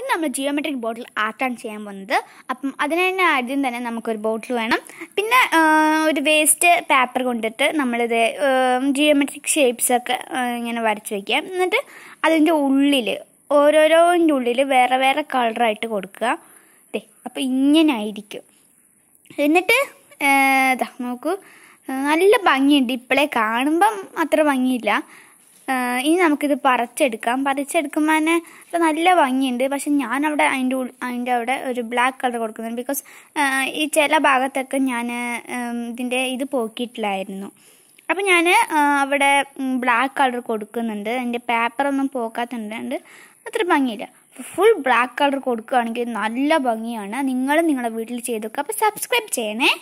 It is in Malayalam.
ഇന്ന് നമ്മൾ ജിയോമെട്രിക് ബോട്ടിൽ ആർട്ടാണ് ചെയ്യാൻ പോകുന്നത് അപ്പം തന്നെ ആദ്യം തന്നെ നമുക്കൊരു ബോട്ടിൽ വേണം പിന്നെ ഒരു വേസ്റ്റ് പേപ്പർ കൊണ്ടിട്ട് നമ്മളിത് ജിയോമെട്രിക് ഷേപ്സൊക്കെ ഇങ്ങനെ വരച്ച് വയ്ക്കുക എന്നിട്ട് അതിൻ്റെ ഉള്ളിൽ ഓരോരോൻ്റെ ഉള്ളിൽ വേറെ വേറെ കളറായിട്ട് കൊടുക്കുക അതെ അപ്പം ഇങ്ങനെ ആയിരിക്കും എന്നിട്ട് ഇതാ നോക്കൂ നല്ല ഭംഗിയുണ്ട് ഇപ്പോഴേ കാണുമ്പം അത്ര ഭംഗിയില്ല ഇനി നമുക്കിത് പറിച്ചെടുക്കാം പറിച്ചെടുക്കുമ്പോൾ തന്നെ നല്ല ഭംഗിയുണ്ട് പക്ഷെ ഞാൻ അവിടെ അതിൻ്റെ അതിൻ്റെ അവിടെ ഒരു ബ്ലാക്ക് കളർ കൊടുക്കുന്നുണ്ട് ബിക്കോസ് ഈ ചില ഭാഗത്തൊക്കെ ഞാൻ ഇതിൻ്റെ ഇത് പോക്കിയിട്ടില്ലായിരുന്നു അപ്പം ഞാൻ അവിടെ ബ്ലാക്ക് കളർ കൊടുക്കുന്നുണ്ട് അതിൻ്റെ പേപ്പറൊന്നും പോക്കാത്തുണ്ട് അത്ര ഭംഗിയില്ല ഫുൾ ബ്ലാക്ക് കളർ കൊടുക്കുകയാണെങ്കിൽ നല്ല ഭംഗിയാണ് നിങ്ങളും നിങ്ങളുടെ വീട്ടിൽ ചെയ്തൊക്കെ അപ്പോൾ സബ്സ്ക്രൈബ് ചെയ്യണേ